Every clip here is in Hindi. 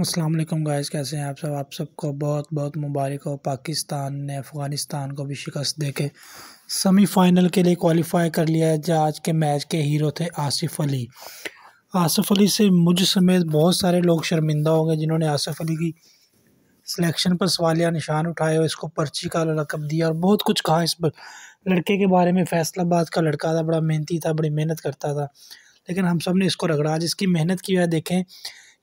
असलम गायस कैसे हैं आप सब आप सबको बहुत बहुत मुबारक हो पाकिस्तान ने अफ़गानिस्तान को भी शिकस्त दे के सेमीफाइनल के लिए क्वालिफाई कर लिया है जहाँ आज के मैच के हीरो थे आसिफ अली आसिफ अली से मुझ समेत बहुत सारे लोग शर्मिंदा होंगे जिन्होंने आसिफ अली की सिलेक्शन पर सवालिया निशान उठाए और इसको पर्ची का लकब दिया और बहुत कुछ कहा इस पर लड़के के बारे में फैसलाबाद का लड़का था बड़ा मेहनती था बड़ी मेहनत करता था लेकिन हम सब ने इसको रगड़ा जिसकी मेहनत की वजह देखें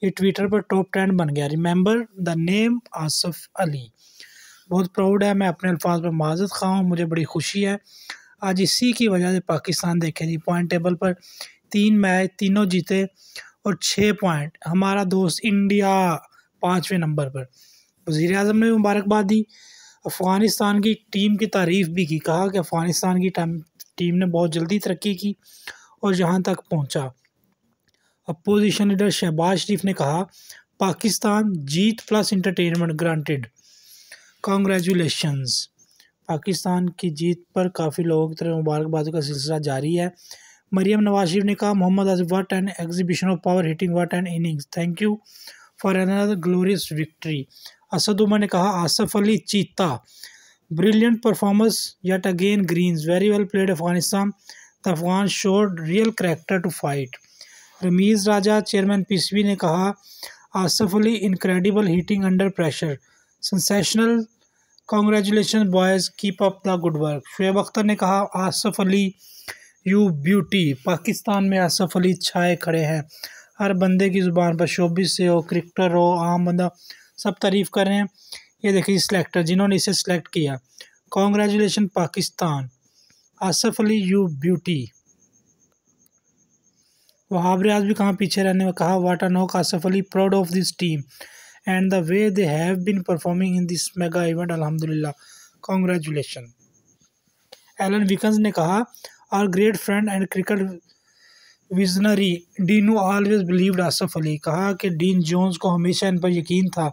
ये ट्विटर पर टॉप ट्रेंड बन गया remember the name Asaf Ali बहुत प्राउड है मैं अपने अल्फाज पर माजत खा हूँ मुझे बड़ी खुशी है आज इसी की वजह से पाकिस्तान देखें जी पॉइंट टेबल पर तीन मैच तीनों जीते और छः पॉइंट हमारा दोस्त इंडिया पाँचवें नंबर पर वज़ी अजम ने मुबारकबाद दी अफ़गानिस्तान की टीम की तारीफ़ भी की कहा कि अफ़गानिस्तान की टीम ने बहुत जल्दी तरक्की की और यहाँ तक पहुँचा अपोजिशन लीडर शहबाज शरीफ ने कहा पाकिस्तान जीत plus entertainment granted congratulations Pakistan की जीत पर काफ़ी लोगों की तरफ मुबारकबादों का सिलसिला जारी है मरियम नवाज शरीफ ने कहा Mohammad Asif what an exhibition of power hitting what an innings thank you for another glorious victory Asad Umar ने कहा Asaf Ali cheetah brilliant performance yet again greens very well played Afghanistan the Afghan showed real character to fight Ramiz Raja chairman PCB ने कहा Asaf Ali incredible hitting under pressure sensational congratulation boys keep up the good work Shoaib Akhtar ने कहा आसफ अली यू ब्यूटी पाकिस्तान में आसफ अली छाए खड़े हैं हर बंदे की ज़ुबान पर शोबिस से हो क्रिकेटर हो आम बंदा सब तारीफ़ कर रहे हैं ये देखिए सिलेक्टर जिन्होंने इसे सिलेक्ट किया congratulation Pakistan Asaf Ali you beauty Wahab आज भी कहाँ पीछे रहने में कहा वाटा नो Asaf Ali proud of this team and the way they have been performing in this mega event अलहमदिल्ला कॉन्ग्रेचुलेशन एलन विकन्स ने कहा our great friend and cricket visionary Dean who always believed Asaf Ali कहा कि डीन जोन्स को हमेशा इन पर यकीन था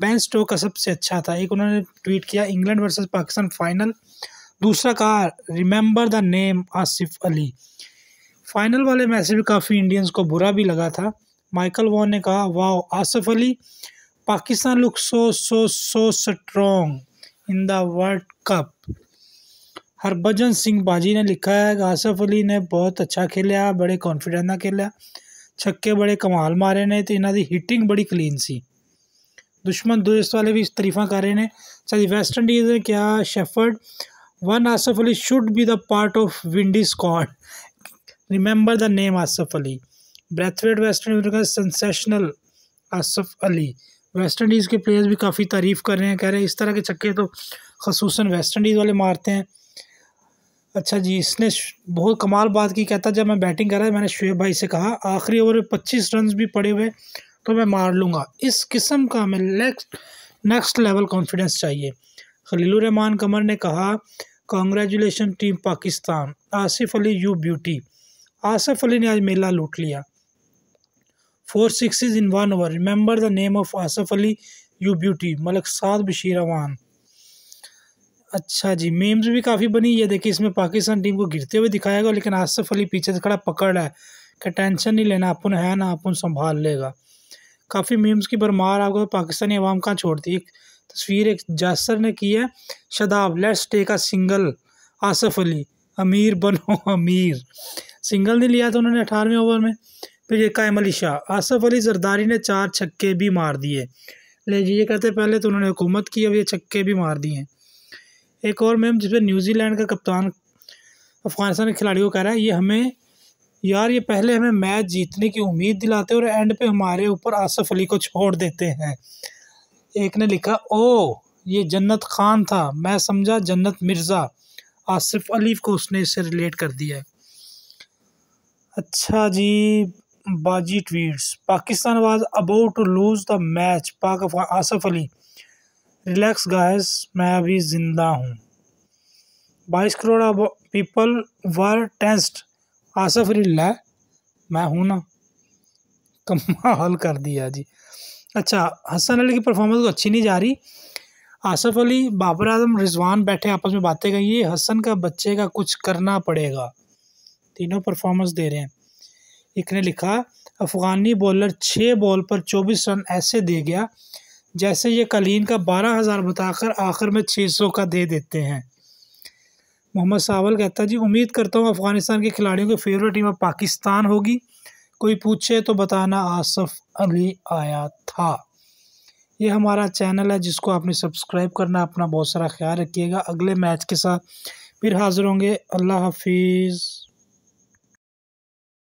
बैन स्टोक का सबसे अच्छा था एक उन्होंने ट्वीट किया इंग्लैंड वर्सेस पाकिस्तान फाइनल दूसरा कहा remember the name Asif Ali final वाले मैच भी काफ़ी इंडियंस को बुरा भी लगा था माइकल वॉन ने कहा वाह Asaf Ali Pakistan look so so so strong in the world cup Harbhajan Singh Bhajji ने लिखा है आसफ अली ने बहुत अच्छा खेलिया बड़े कॉन्फिडेंस खेलिया छक्के बड़े कमाल मारे ने तो इन्हों की हिटिंग बड़ी क्लीन सी दुश्मन दोस्त वाले भी ਵੀ ਤਾਰੀਫਾਂ ਕਰ ਰਹੇ ਨੇ ਸਾਡੀ ਵੈਸਟ ਇੰਡੀਜ਼ ਨੇ ਕਿਹਾ one Asaf Ali should be the part of Windies squad remember the name Asaf Ali Brathwaite West Indies का sensational Asaf Ali West Indies के प्लेयर्स भी काफ़ी तारीफ़ कर रहे हैं कह रहे हैं इस तरह के छक्के तो खसूस वेस्ट इंडीज़ वाले मारते हैं अच्छा जी इसने बहुत कमाल बात की कहता जब मैं बैटिंग कर रहा मैंने शुएब भाई से कहा आखिरी ओवर में पच्चीस रन भी पड़े हुए तो मैं मार लूँगा इस किस्म का हमें नेक्स्ट नेक्स्ट लेवल कॉन्फिडेंस चाहिए खलील रहमान कमर ने कहा congratulation team Pakistan Asif Ali you beauty Asaf Ali ने आज मेला लूट लिया four six in one over remember the name of Asaf Ali you beauty Malik Saad Bashir Awan अच्छा जी मेम्स भी काफ़ी बनी है देखिए इसमें पाकिस्तान टीम को गिरते हुए दिखाया गया लेकिन आसफ अली पीछे से खड़ा पकड़ है क्या टेंशन नहीं लेना अपन है ना अपन संभाल लेगा काफ़ी मेम्स की भरमार आपको पाकिस्तानी आवाम कहाँ छोड़ती एक तस्वीर एक जासर ने की है Shadab let's take a single Asaf Ali अमीर बनो अमीर सिंगल नहीं लिया था उन्होंने अठारहवें ओवर में फिर ये कायम अली शाह आसफ़ अली जरदारी ने चार छक्के भी मार दिए ले ये कहते पहले तो उन्होंने हुकूमत की अब ये छक्के भी मार दिए एक और मैम जिसमें न्यूजीलैंड का कप्तान अफगानिस्तान के खिलाड़ियों कह रहा है ये हमें यार ये पहले हमें मैच जीतने की उम्मीद दिलाते और एंड पे हमारे ऊपर आसफ़ अली को छोड़ देते हैं एक ने लिखा ओ ये जन्नत खान था मैं समझा जन्नत मिर्ज़ा आसफ अली को उसने इससे रिलेट कर दिया अच्छा जी Bhajji tweets Pakistan was about to lose the match Pak Asaf Ali relax guys मैं अभी ज़िंदा हूँ बाईस crore people were tensed Asaf Ali ला मैं हूँ ना कमाल कर दिया जी अच्छा हसन अली की परफॉर्मेंस तो अच्छी नहीं जा रही आसफ अली बाबर आजम रिजवान बैठे आपस में बातें करिए हसन का बच्चे का कुछ करना पड़ेगा तीनों परफॉर्मेंस दे रहे हैं एक ने लिखा अफ़गानी बॉलर छः बॉल पर चौबीस रन ऐसे दे गया जैसे ये कलीन का बारह हज़ार बताकर आखिर में छः सौ का दे देते हैं मोहम्मद सावल कहता जी उम्मीद करता हूँ अफ़गानिस्तान के खिलाड़ियों की फेवरेट टीम अब पाकिस्तान होगी कोई पूछे तो बताना आसफ़ अली आया था ये हमारा चैनल है जिसको आपने सब्सक्राइब करना अपना बहुत सारा ख्याल रखिएगा अगले मैच के साथ फिर हाज़िर होंगे अल्लाह हाफिज़